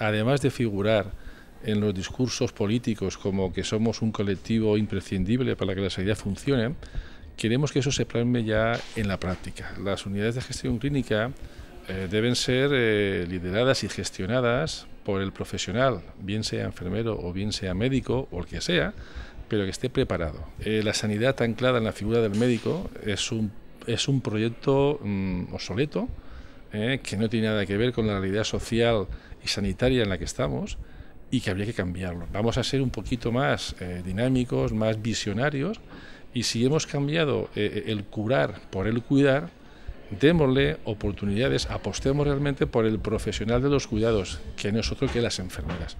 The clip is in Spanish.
además de figurar en los discursos políticos como que somos un colectivo imprescindible para que la sanidad funcione, queremos que eso se plasme ya en la práctica. Las unidades de gestión clínica eh, deben ser eh, lideradas y gestionadas por el profesional, bien sea enfermero o bien sea médico o el que sea, pero que esté preparado. Eh, la sanidad anclada en la figura del médico es un, es un proyecto mm, obsoleto ¿eh? que no tiene nada que ver con la realidad social y sanitaria en la que estamos y que habría que cambiarlo. Vamos a ser un poquito más eh, dinámicos, más visionarios y si hemos cambiado eh, el curar por el cuidar, démosle oportunidades, apostemos realmente por el profesional de los cuidados, que no es otro que las enfermeras.